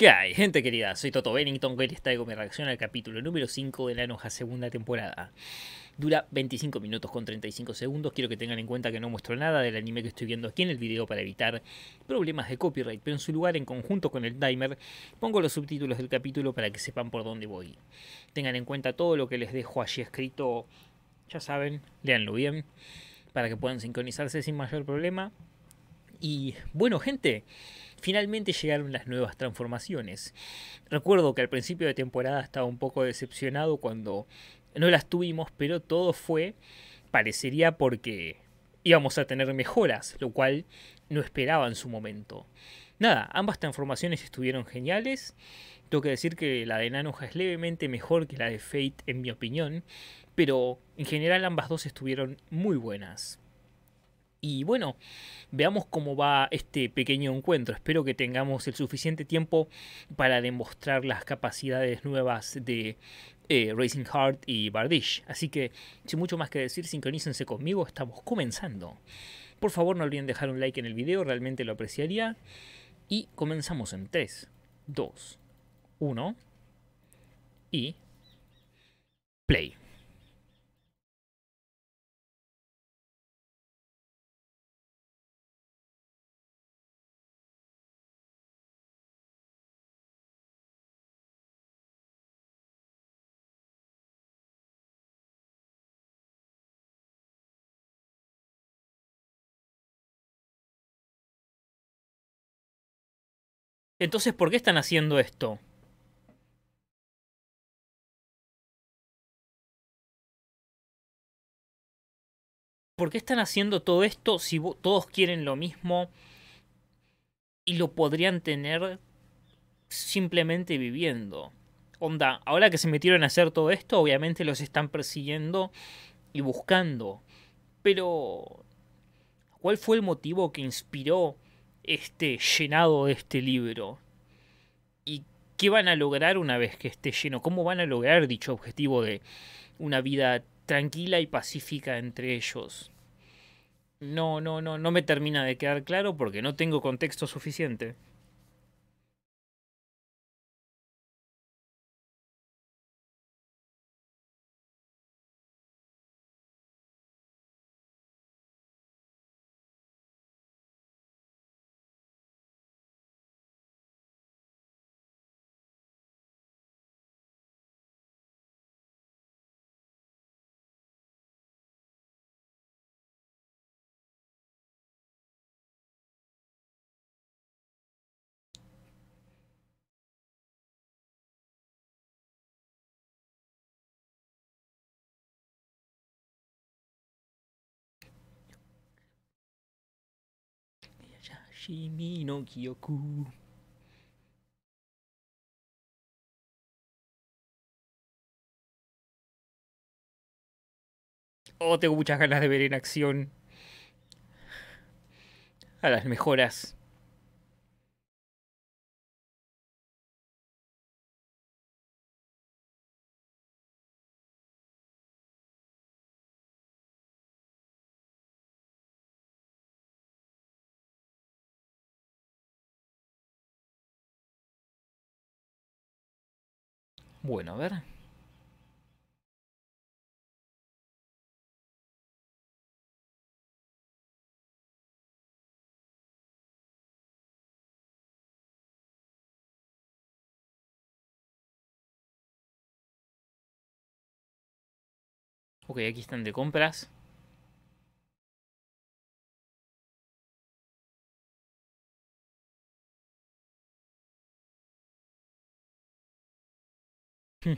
¿Qué hay, gente querida? Soy Toto Bennington, hoy les traigo mi reacción al capítulo número 5 de la enoja segunda temporada. Dura 25 minutos con 35 segundos, quiero que tengan en cuenta que no muestro nada del anime que estoy viendo aquí en el video para evitar problemas de copyright, pero en su lugar, en conjunto con el timer, pongo los subtítulos del capítulo para que sepan por dónde voy. Tengan en cuenta todo lo que les dejo allí escrito, ya saben, léanlo bien, para que puedan sincronizarse sin mayor problema. Y bueno, gente... Finalmente llegaron las nuevas transformaciones. Recuerdo que al principio de temporada estaba un poco decepcionado cuando no las tuvimos, pero todo fue, parecería porque íbamos a tener mejoras, lo cual no esperaba en su momento. Nada, ambas transformaciones estuvieron geniales. Tengo que decir que la de Nanoja es levemente mejor que la de Fate en mi opinión, pero en general ambas dos estuvieron muy buenas. Y bueno, veamos cómo va este pequeño encuentro. Espero que tengamos el suficiente tiempo para demostrar las capacidades nuevas de eh, Racing Heart y Bardish. Así que, sin mucho más que decir, sincronícense conmigo, estamos comenzando. Por favor, no olviden dejar un like en el video, realmente lo apreciaría. Y comenzamos en 3, 2, 1 y play. Entonces, ¿por qué están haciendo esto? ¿Por qué están haciendo todo esto si todos quieren lo mismo y lo podrían tener simplemente viviendo? Onda, ahora que se metieron a hacer todo esto, obviamente los están persiguiendo y buscando. Pero, ¿cuál fue el motivo que inspiró esté llenado este libro? ¿Y qué van a lograr una vez que esté lleno? ¿Cómo van a lograr dicho objetivo de una vida tranquila y pacífica entre ellos? No, no, no, no me termina de quedar claro porque no tengo contexto suficiente. mi no Oh, tengo muchas ganas de ver en acción a las mejoras Bueno, a ver. Ok, aquí están de compras. Hmm.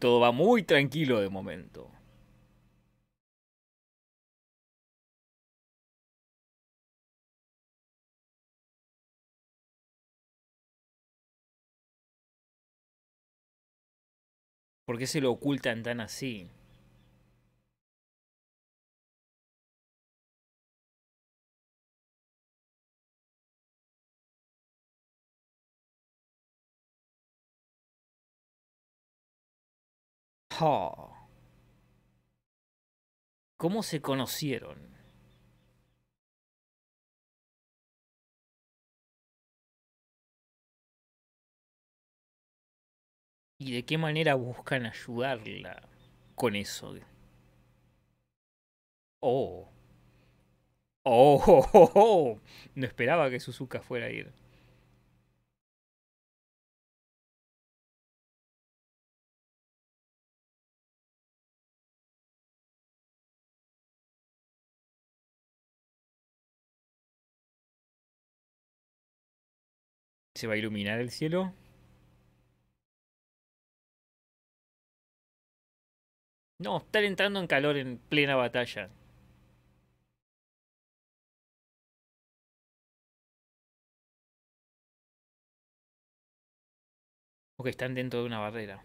Todo va muy tranquilo de momento. ¿Por qué se lo ocultan tan así? ¿Cómo se conocieron? ¿Y de qué manera buscan ayudarla con eso? Oh, oh, oh, oh. no esperaba que Suzuka fuera a ir. ¿Se va a iluminar el cielo? No, están entrando en calor en plena batalla. Ok, están dentro de una barrera.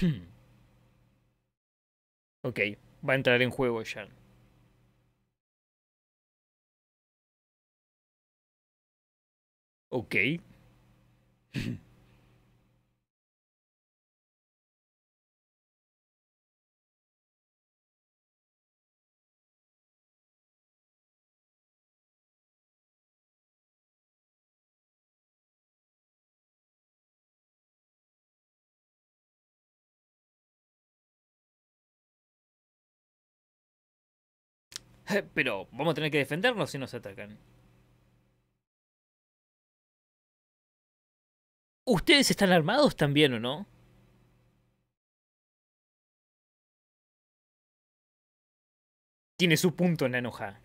Hmm. Okay, va a entrar en juego ya. Okay. Pero vamos a tener que defendernos si nos atacan. ¿Ustedes están armados también o no? Tiene su punto, en la enoja.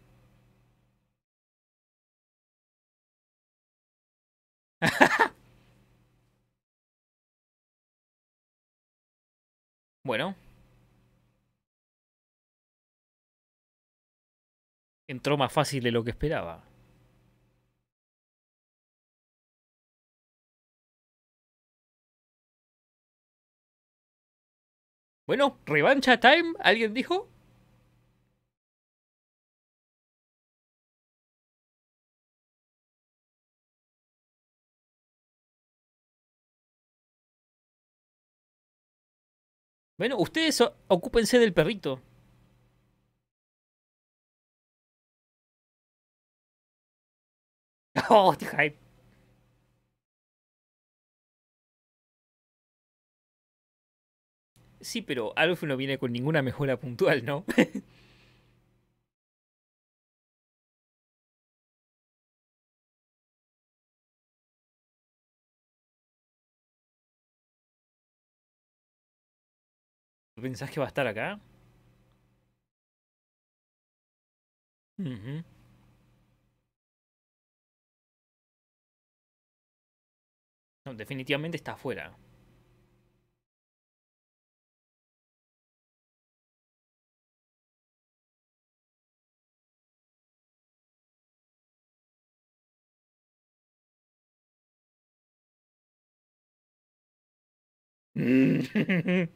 bueno. entró más fácil de lo que esperaba. Bueno, revancha time, ¿alguien dijo? Bueno, ustedes ocúpense del perrito. Oh, hype. Sí, pero Alf no viene con ninguna mejora puntual, ¿no? ¿Pensás que va a estar acá? Uh definitivamente está afuera.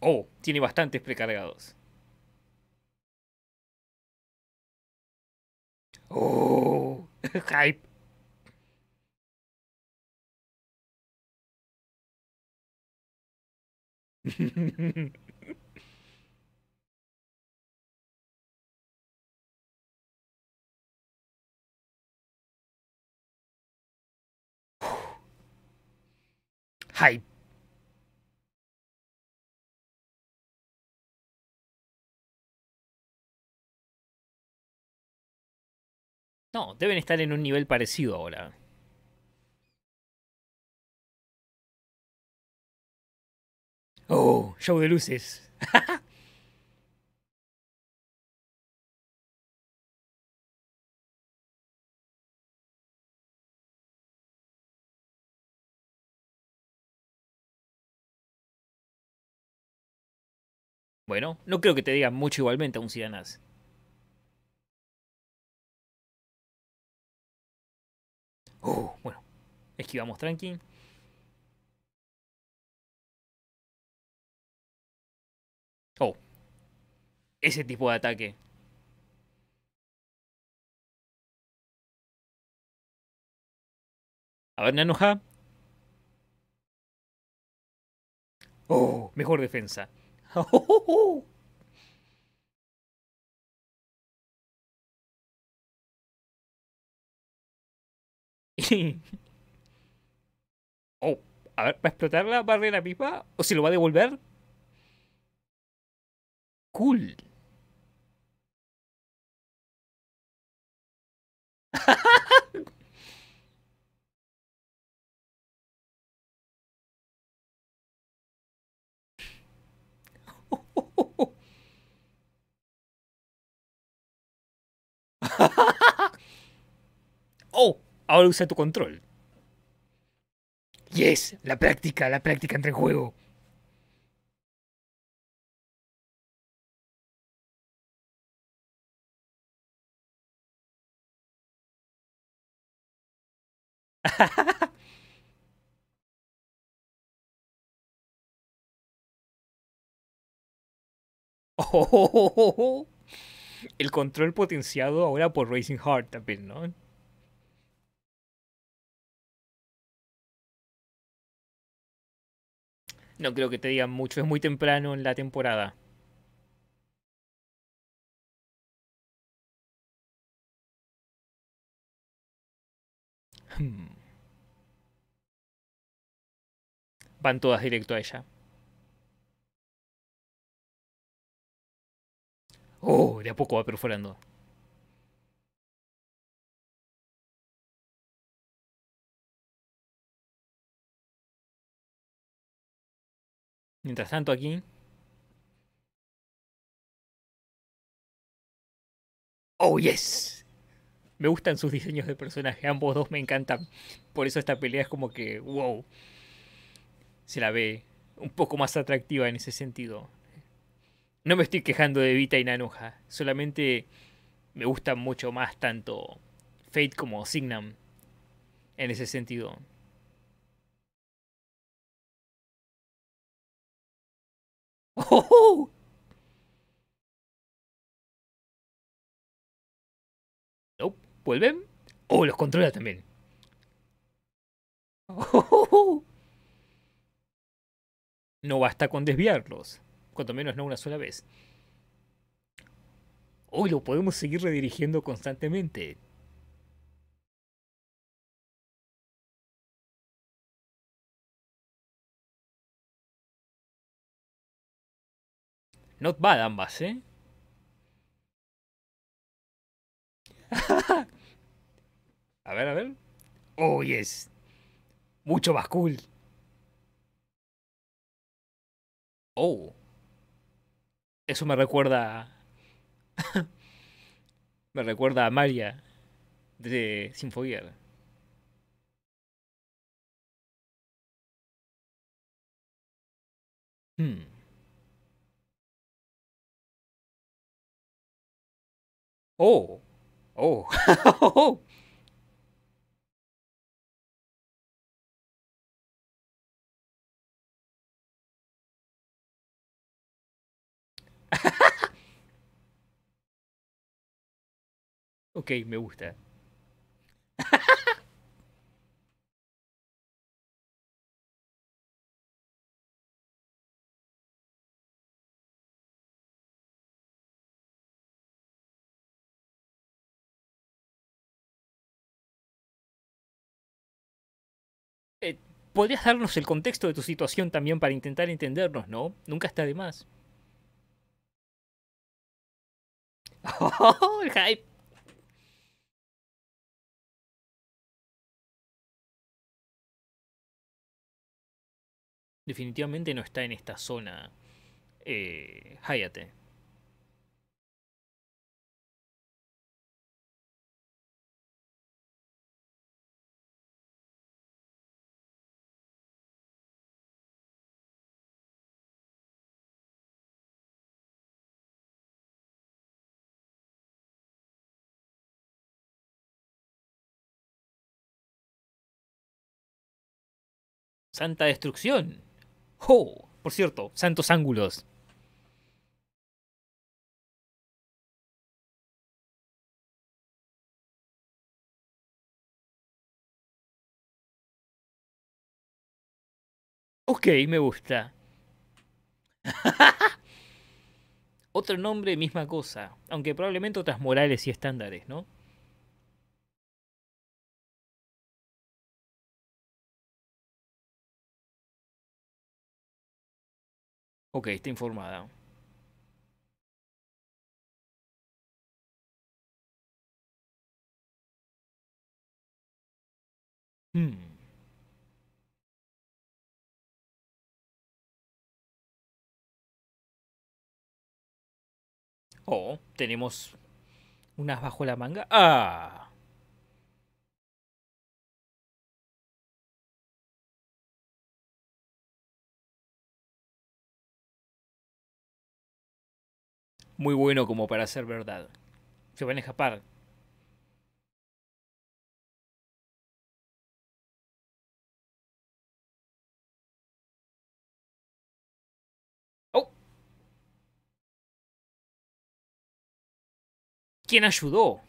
oh, tiene bastantes precargados. Oh, hype. No, deben estar en un nivel parecido ahora. Oh, show de luces. bueno, no creo que te digan mucho igualmente a un Sidanás. Oh, bueno, esquivamos tranqui. ese tipo de ataque. A ver, enoja? Oh, mejor defensa. Oh, a ver, ¿va a explotar la barrera pipa? ¿O se lo va a devolver? Cool. oh, ahora usa tu control. Yes, la práctica, la práctica entre en juego. Oh. el control potenciado ahora por Racing Heart también, ¿no? No creo que te digan mucho, es muy temprano en la temporada. Hmm. Van todas directo a ella. Oh, de a poco va perforando. Mientras tanto aquí... Oh, yes me gustan sus diseños de personaje, ambos dos me encantan. Por eso esta pelea es como que, wow, se la ve un poco más atractiva en ese sentido. No me estoy quejando de Vita y Nanoja, solamente me gustan mucho más tanto Fate como Signum en ese sentido. ¡Oh! vuelven o oh, los controla también. No basta con desviarlos, cuanto menos no una sola vez. Hoy oh, lo podemos seguir redirigiendo constantemente. Not bad ambas, ¿eh? a ver, a ver. Oh, es Mucho más cool. Oh. Eso me recuerda. me recuerda a Maria de Sinfoguer. Hmm. Oh. Oh. oh. okay, me gusta. podrías darnos el contexto de tu situación también para intentar entendernos, ¿no? Nunca está de más. ¡Oh, el hype! Definitivamente no está en esta zona. Eh, Hayate. Santa Destrucción. ¡Oh! Por cierto, Santos Ángulos. Ok, me gusta. Otro nombre, misma cosa. Aunque probablemente otras morales y estándares, ¿no? Okay, está informada. Hmm. Oh, tenemos unas bajo la manga. Ah. muy bueno como para ser verdad. Se van a escapar. Oh. ¿Quién ayudó?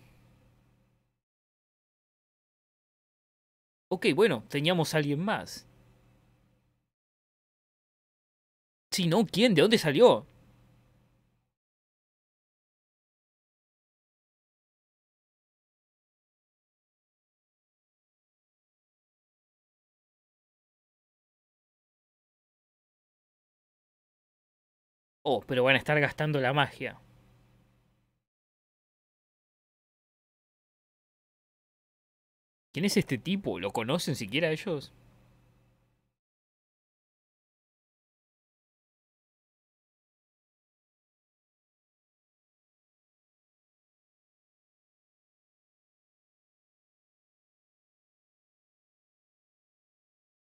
Ok, bueno, teníamos a alguien más. Si no, ¿quién? ¿De dónde salió? Oh, pero van a estar gastando la magia. ¿Quién es este tipo? ¿Lo conocen siquiera ellos?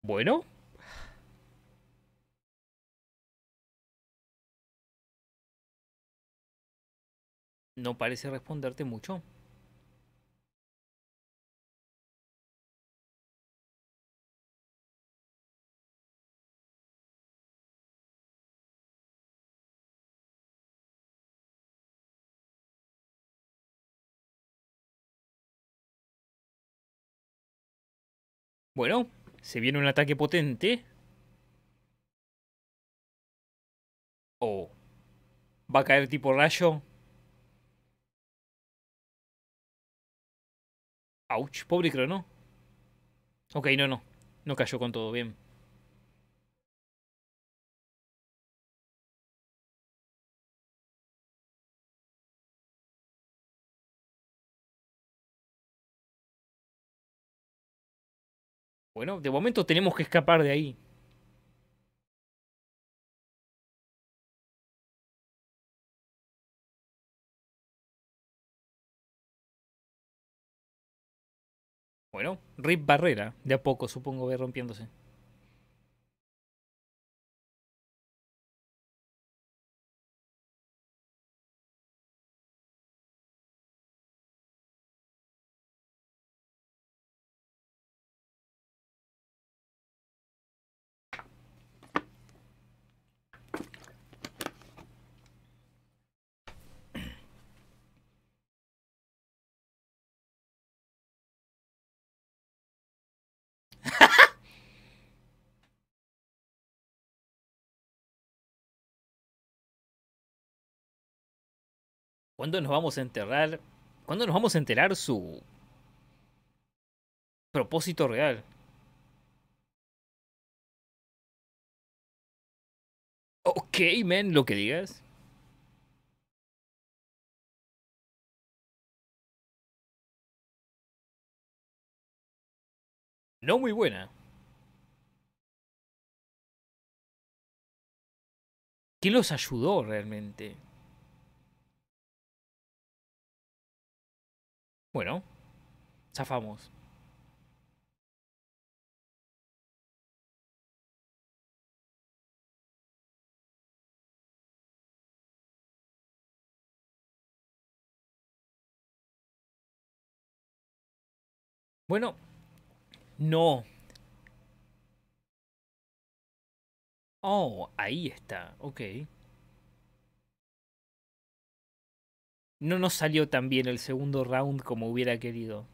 Bueno, no parece responderte mucho. Bueno, se viene un ataque potente. O oh, va a caer tipo rayo. Ouch, pobre no. Ok, no, no. No cayó con todo, bien. Bueno, de momento tenemos que escapar de ahí. Rip Barrera, de a poco supongo, ve rompiéndose. ¿Cuándo nos vamos a enterrar? ¿Cuándo nos vamos a enterar su propósito real? Ok, men, lo que digas. No muy buena. ¿Qué los ayudó realmente? Bueno, zafamos. Bueno, no. Oh, ahí está, Okay. no nos salió tan bien el segundo round como hubiera querido.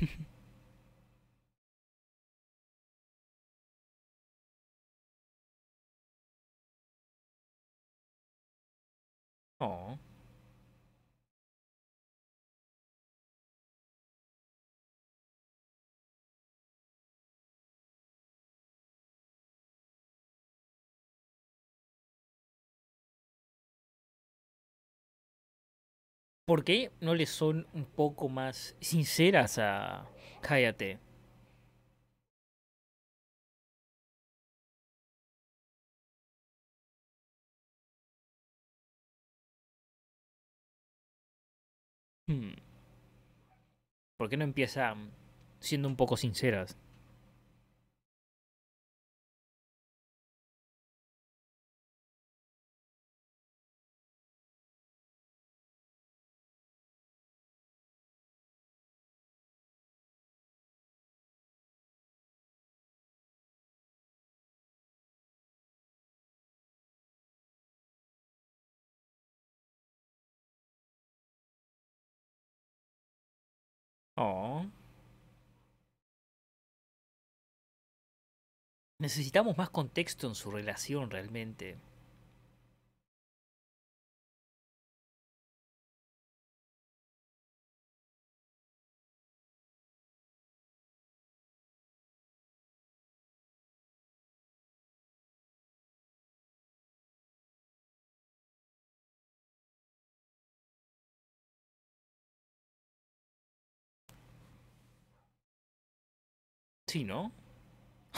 Oh. ¿por qué no le son un poco más sinceras a Hayate? Hmm. ¿Por qué no empieza siendo un poco sinceras? Oh. Necesitamos más contexto en su relación realmente. Sí, ¿no?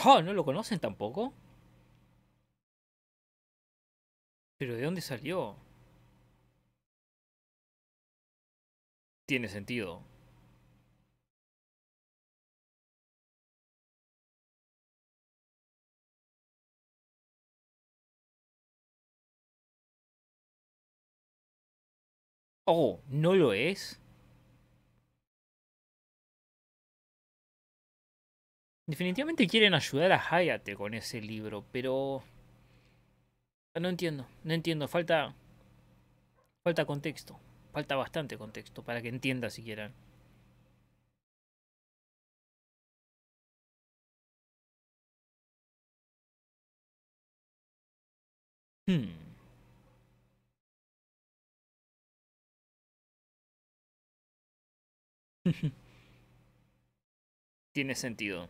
¡Oh! ¿No lo conocen tampoco? ¿Pero de dónde salió? Tiene sentido. Oh, ¿no lo es? Definitivamente quieren ayudar a Hayate con ese libro, pero... Ah, no entiendo, no entiendo, falta... Falta contexto, falta bastante contexto para que entienda siquiera. Hmm. Tiene sentido.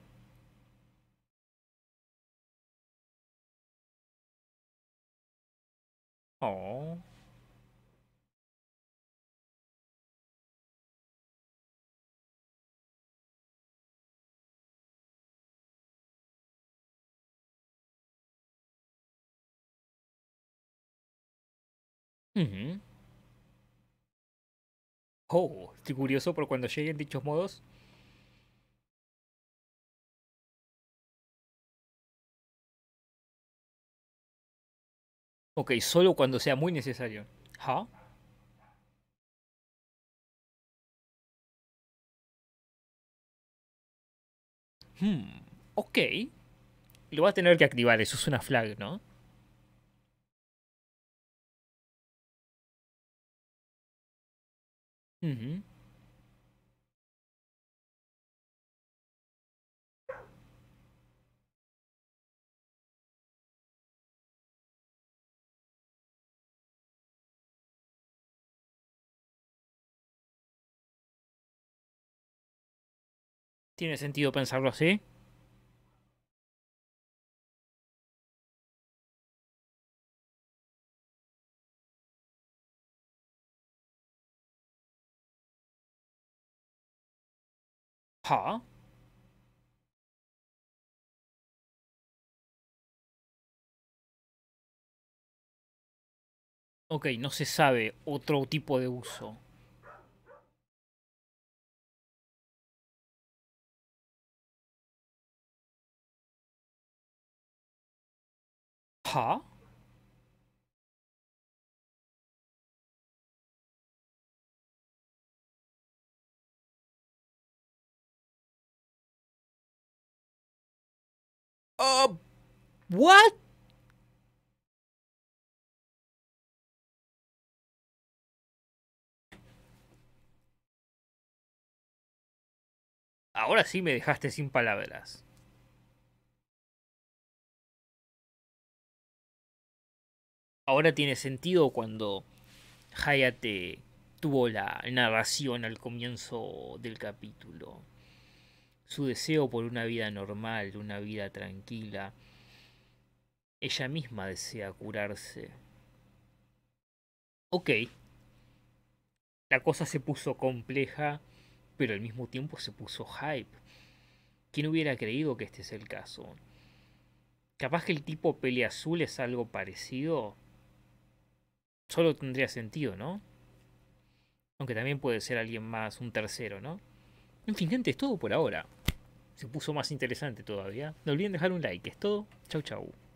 Oh. Oh, estoy curioso por cuando lleguen dichos modos. Ok, solo cuando sea muy necesario. ¿Ja? Hmm, ok. Lo vas a tener que activar, eso es una flag, ¿no? Hmm. ¿Tiene sentido pensarlo así? ¿Ah? Ok, no se sabe otro tipo de uso. what? Ahora sí me dejaste sin palabras. ahora tiene sentido cuando Hayate tuvo la narración al comienzo del capítulo. Su deseo por una vida normal, una vida tranquila. Ella misma desea curarse. Ok. La cosa se puso compleja, pero al mismo tiempo se puso hype. ¿Quién hubiera creído que este es el caso? Capaz que el tipo pele azul es algo parecido, solo tendría sentido, ¿no? Aunque también puede ser alguien más, un tercero, ¿no? En fin, gente, es todo por ahora. Se puso más interesante todavía. No olviden dejar un like, es todo. Chau, chau.